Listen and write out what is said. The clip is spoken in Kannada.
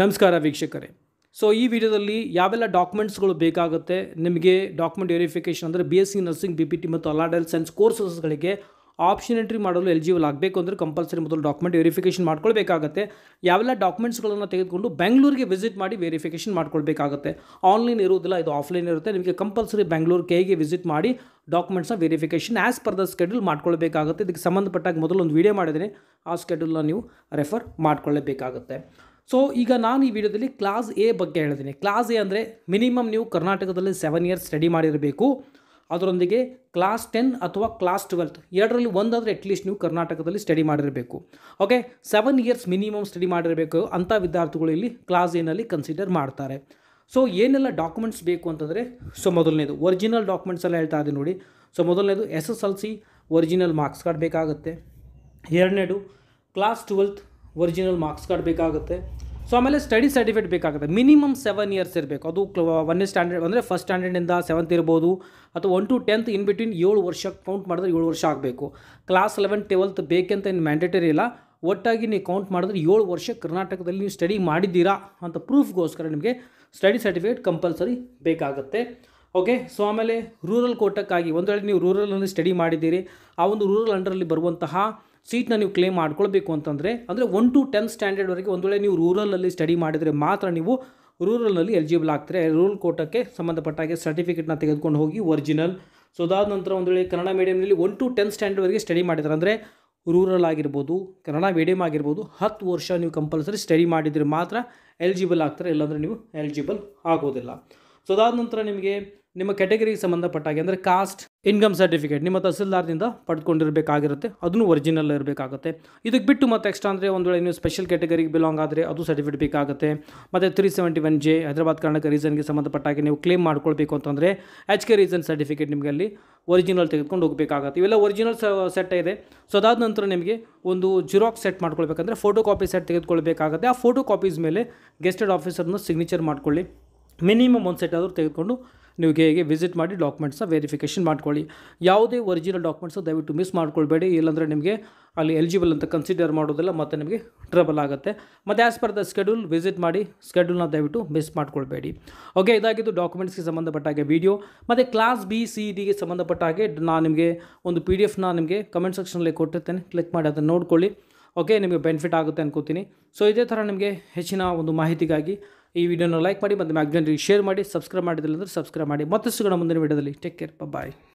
ನಮಸ್ಕಾರ ವೀಕ್ಷಕರೇ ಸೊ ಈ ವಿಡಿಯೋದಲ್ಲಿ ಯಾವೆಲ್ಲ ಡಾಕ್ಯುಮೆಂಟ್ಸ್ಗಳು ಬೇಕಾಗುತ್ತೆ ನಿಮಗೆ ಡಾಕ್ಯುಮೆಂಟ್ ವೆರಿಫಿಕೇಷನ್ ಅಂದರೆ B S C nursing B P T ಮತ್ತು ಅಲಾಡೆಲ್ ಸೈನ್ಸ್ ಕೋರ್ಸಸ್ಗಳಿಗೆ ಆಪ್ಷನ್ ಎಂಟ್ರಿ ಮಾಡಲು ಎಲಿಜಿಬಲ್ ಆಗಬೇಕು ಅಂದರೆ ಕಂಪಲ್ಸರಿ ಮೊದಲು ಡಾಕ್ಯುಮೆಂಟ್ ವೆರಿಫಿಕೇಷನ್ ಮಾಡ್ಕೊಳ್ಬೇಕಾಗತ್ತೆ ಯಾವೆಲ್ಲ ಡಾಕ್ಯುಮೆಂಟ್ಸ್ಗಳನ್ನು ತೆಗೆದುಕೊಂಡು ಬೆಂಗಳೂರಿಗೆ ವಿಸಿಟ್ ಮಾಡಿ ವೆರಿಫಿಕೇಷನ್ ಮಾಡ್ಕೊಳ್ಬೇಕಾಗುತ್ತೆ ಆನ್ಲೈನ್ ಇರುವುದಿಲ್ಲ ಇದು ಆಫ್ಲೈನ್ ಇರುತ್ತೆ ನಿಮಗೆ ಕಂಪಲ್ಸರಿ ಬೆಂಗಳೂರು ಕೈಗೆ ವಿಸಿಟ್ ಮಾಡಿ ಡಾಕ್ಯುಮೆಂಟ್ಸ್ನ verification as per the schedule ಮಾಡ್ಕೊಳ್ಬೇಕಾಗುತ್ತೆ ಇದಕ್ಕೆ ಸಂಬಂಧಪಟ್ಟಾಗ ಮೊದಲು ಒಂದು ವೀಡಿಯೋ ಮಾಡಿದರೆ ಆ ಸ್ಕೆಡ್ಯೂಲ್ನ ನೀವು ರೆಫರ್ ಮಾಡ್ಕೊಳ್ಳಬೇಕಾಗುತ್ತೆ ಸೊ ಈಗ ನಾನು ಈ ವಿಡಿಯೋದಲ್ಲಿ ಕ್ಲಾಸ್ ಎ ಬಗ್ಗೆ ಹೇಳಿದ್ದೀನಿ ಕ್ಲಾಸ್ ಎ ಅಂದರೆ ಮಿನಿಮಮ್ ನೀವು ಕರ್ನಾಟಕದಲ್ಲಿ ಸೆವೆನ್ ಇಯರ್ಸ್ ಸ್ಟಡಿ ಮಾಡಿರಬೇಕು ಅದರೊಂದಿಗೆ ಕ್ಲಾಸ್ ಟೆನ್ ಅಥವಾ ಕ್ಲಾಸ್ ಟ್ವೆಲ್ತ್ ಎರಡರಲ್ಲಿ ಒಂದಾದರೆ ಅಟ್ಲೀಸ್ಟ್ ನೀವು ಕರ್ನಾಟಕದಲ್ಲಿ ಸ್ಟಡಿ ಮಾಡಿರಬೇಕು okay seven years minimum study ಮಾಡಿರಬೇಕು ಅಂಥ ವಿದ್ಯಾರ್ಥಿಗಳು ಇಲ್ಲಿ ಕ್ಲಾಸ್ ಎನಲ್ಲಿ ಕನ್ಸಿಡರ್ ಮಾಡ್ತಾರೆ ಸೊ ಏನೆಲ್ಲ ಡಾಕ್ಯುಮೆಂಟ್ಸ್ ಬೇಕು ಅಂತಂದರೆ ಸೊ ಮೊದಲನೇದು ಒರಿಜಿನಲ್ ಡಾಕ್ಯುಮೆಂಟ್ಸ್ ಎಲ್ಲ ಹೇಳ್ತಾ ಇದ್ದೀನಿ ನೋಡಿ ಸೊ ಮೊದಲನೇದು S S L C original marks card ಬೇಕಾಗುತ್ತೆ ಎರಡನೇದು class twelfth original marks card ಬೇಕಾಗುತ್ತೆ ಸೊ ಆಮೇಲೆ ಸ್ಟಡಿ ಸರ್ಟಿಫಿಕೇಟ್ ಬೇಕಾಗುತ್ತೆ ಮಿನಿಮಮ್ ಸೆವೆನ್ ಇಯರ್ಸ್ ಇರಬೇಕು ಅದು ಒಂದನೇ ಸ್ಟ್ಯಾಂಡರ್ಡ್ ಅಂದರೆ ಫಸ್ಟ್ ಸ್ಟ್ಯಾಂಡರ್ಡಿಂದ ಸೆವೆಂತ್ ಇರ್ಬೋದು ಅಥವಾ one to tenth in between ಏಳು ವರ್ಷ ಕೌಂಟ್ ಮಾಡಿದ್ರೆ ಏಳು ವರ್ಷ ಆಗಬೇಕು ಕ್ಲಾಸ್ ಲೆವೆನ್ ಟ್ವೆಲ್ತ್ ಬೇಕಂತ ಏನು ಮ್ಯಾಂಡೇಟರಿ ಇಲ್ಲ ಒಟ್ಟಾಗಿ ನೀವು ಕೌಂಟ್ ಮಾಡಿದ್ರೆ ಏಳು ವರ್ಷ ಕರ್ನಾಟಕದಲ್ಲಿ ನೀವು ಸ್ಟಡಿ ಮಾಡಿದ್ದೀರಾ ಅಂತ ಪ್ರೂಫ್ಗೋಸ್ಕರ ನಿಮಗೆ ಸ್ಟಡಿ ಸರ್ಟಿಫಿಕೇಟ್ ಕಂಪಲ್ಸರಿ ಬೇಕಾಗುತ್ತೆ ಓಕೆ ಸೊ ಆಮೇಲೆ ರೂರಲ್ ಕೋಟಕ್ಕಾಗಿ ಒಂದು ವೇಳೆ ನೀವು ರೂರಲಲ್ಲಿ ಸ್ಟಡಿ ಮಾಡಿದ್ದೀರಿ ಆ ಒಂದು ರೂರಲ್ ಅಂಡರಲ್ಲಿ ಬರುವಂತಹ ಸೀಟ್ನ ನೀವು ಕ್ಲೇಮ್ ಮಾಡ್ಕೊಳ್ಬೇಕು ಅಂತಂದರೆ ಅಂದರೆ ಒನ್ ಟು ಟೆಂತ್ ಸ್ಟ್ಯಾಂಡರ್ಡ್ವರೆಗೆ ಒಂದು ವೇಳೆ ನೀವು ರೂರಲಲ್ಲಿ ಸ್ಟಡಿ ಮಾಡಿದರೆ ಮಾತ್ರ ನೀವು ರೂರಲ್ನಲ್ಲಿ ಎಲಿಜಿಬಲ್ ಆಗ್ತಾರೆ ರೂರಲ್ ಕೋಟಕ್ಕೆ ಸಂಬಂಧಪಟ್ಟ ಹಾಗೆ ಸರ್ಟಿಫಿಕೇಟ್ನ ತೆಗೆದುಕೊಂಡು ಹೋಗಿ ಒರಿಜಿನಲ್ ಸೊ ಅದಾದ ನಂತರ ಒಂದು ವೇಳೆ ಕನ್ನಡ ಮೀಡಿಯಮ್ನಲ್ಲಿ ಒನ್ ಟು ಟೆಂತ್ ಸ್ಟ್ಯಾಂಡರ್ಡ್ವರೆಗೆ ಸ್ಟಡಿ ಮಾಡಿದರೆ ಅಂದರೆ ರೂರಲ್ ಆಗಿರ್ಬೋದು ಕನ್ನಡ ಮೀಡಿಯಮ್ ಆಗಿರ್ಬೋದು ಹತ್ತು ವರ್ಷ ನೀವು ಕಂಪಲ್ಸರಿ ಸ್ಟಡಿ ಮಾಡಿದರೆ ಮಾತ್ರ ಎಲಿಜಿಬಲ್ ಆಗ್ತಾರೆ ಇಲ್ಲಾಂದರೆ ನೀವು ಎಲಿಜಿಬಲ್ ಆಗೋದಿಲ್ಲ ಸೊ ಅದಾದ ನಂತರ ನಿಮಗೆ ನಿಮ್ಮ ಕೆಟಗರಿಗೆ ಸಂಬಂಧಪಟ್ಟ ಹಾಗೆ ಅಂದರೆ ಕಾಸ್ಟ್ ಇನ್ಕಮ್ ಸರ್ಟಿಫಿಕೇಟ್ ನಿಮ್ಮ ತಹಸೀಲ್ದಾರ್ದಿಂದ ಪಡ್ಕೊಂಡಿರಬೇಕಾಗಿರುತ್ತೆ ಅದನ್ನು ಒರಿಜಿನಲ್ ಇರಬೇಕಾಗುತ್ತೆ ಇದಕ್ಕೆ ಬಿಟ್ಟು ಮತ್ತು ಎಕ್ಸ್ಟ್ರಾ ಅಂದರೆ ಒಂದು ವೇಳೆ ನೀವು ಸ್ಪೆಷಲ್ ಕ್ಯಾಟಗರಿಗೆ ಬಿಲಾಂಗ್ ಆದರೆ ಅದು ಸರ್ಟಿಫಿಕೇಟ್ ಬೇಕಾಗುತ್ತೆ ಮತ್ತು three seventy one J Hyderabad Karnataka ರೀಸನ್ಗೆ ಸಂಬಂಧಪಟ್ಟ ಹಾಗೆ ನೀವು ಕ್ಲೇಮ್ ಮಾಡ್ಕೊಳ್ಬೇಕು ಅಂತಂದರೆ ಎಚ್ ಕೆ ರೀಸನ್ ಸರ್ಟಿಫಿಕೇಟ್ ನಿಮಗೆ ಅಲ್ಲಿ ಒರಿಜಿನಲ್ ತೆಗೆದುಕೊಂಡು ಹೋಗಬೇಕಾಗುತ್ತೆ ಇವೆಲ್ಲ ಒರಿಜಿನಲ್ ಸೆಟ್ ಇದೆ ಸೊ ಅದಾದ ನಂತರ ನಿಮಗೆ ಒಂದು ಜಿರಾಕ್ಸ್ ಸೆಟ್ ಮಾಡ್ಕೊಳ್ಬೇಕಂದ್ರೆ ಫೋಟೋ ಕಾಪಿ ಸೆಟ್ ತೆಗೆದುಕೊಳ್ಬೇಕಾಗುತ್ತೆ ಆ ಫೋಟೋ ಕಾಪೀಸ್ ಮೇಲೆ ಗೆಸ್ಟೆಡ್ ಆಫೀಸರ್ನ ಸಿಗ್ನೇಚರ್ ಮಾಡ್ಕೊಳ್ಳಿ ಮಿನಿಮಮ್ ಒಂದು ಸೆಟ್ ಆದರೂ ತೆಗೆದುಕೊಂಡು ನೀವು ಹೇಗೆ ವಿಸಿಟ್ ಮಾಡಿ ಡಾಕ್ಯುಮೆಂಟ್ಸ್ನ ವೆರಿಫಿಕೇಷನ್ ಮಾಡ್ಕೊಳ್ಳಿ ಯಾವುದೇ ಒರಿಜಿನಲ್ ಡಾಕ್ಯುಮೆಂಟ್ಸ್ ದಯವಿಟ್ಟು ಮಿಸ್ ಮಾಡ್ಕೊಳ್ಬೇಡಿ ಇಲ್ಲಾಂದರೆ ನಿಮಗೆ ಅಲ್ಲಿ ಎಲಿಜಿಬಲ್ ಅಂತ ಕನ್ಸಿಡರ್ ಮಾಡೋದಿಲ್ಲ ಮತ್ತು ನಿಮಗೆ ಟ್ರಬಲ್ ಆಗುತ್ತೆ ಮತ್ತು as per the schedule visit ಮಾಡಿ ಸ್ಕೆಡ್ಯೂಲ್ನ ದಯವಿಟ್ಟು ಮಿಸ್ ಮಾಡ್ಕೊಳ್ಬೇಡಿ ಓಕೆ ಇದಾಗಿದ್ದು ಡಾಕ್ಯುಮೆಂಟ್ಸ್ಗೆ ಸಂಬಂಧಪಟ್ಟ ಹಾಗೆ ವಿಡಿಯೋ ಮತ್ತು ಕ್ಲಾಸ್ ಬಿ ಸಿ ಡಿಗೆ ಸಂಬಂಧಪಟ್ಟ ಹಾಗೆ ನಾನು ನಿಮಗೆ ಒಂದು ಪಿ ಡಿ ಎಫ್ನ ನಿಮಗೆ ಕಮೆಂಟ್ ಸೆಕ್ಷನಲ್ಲಿ ಕೊಟ್ಟಿರ್ತೇನೆ ಕ್ಲಿಕ್ ಮಾಡಿ ಅದನ್ನು ನೋಡ್ಕೊಳ್ಳಿ ಓಕೆ ನಿಮಗೆ ಬೆನಿಫಿಟ್ ಆಗುತ್ತೆ ಅನ್ಕೋತೀನಿ ಸೊ ಇದೇ ಥರ ನಿಮಗೆ ಹೆಚ್ಚಿನ ಒಂದು ಮಾಹಿತಿಗಾಗಿ ಈ ವಿಡಿಯೋನ ಲೈಕ್ ಮಾಡಿ ಮತ್ತು ಜನರಿಗೆ ಶೇರ್ ಮಾಡಿ ಸಬ್ಸ್ಕ್ರೈಬ್ ಮಾಡಿದಿಲ್ಲ ಅಂದರೆ ಸಬ್ಸ್ಕ್ರೈಬ್ ಮಾಡಿ ಮತ್ತಷ್ಟು ಮುಂದಿನ ವಿಡಿಯೋದಲ್ಲಿ ಟೇಕ್ ಕೇರ್ ಬಾಯ್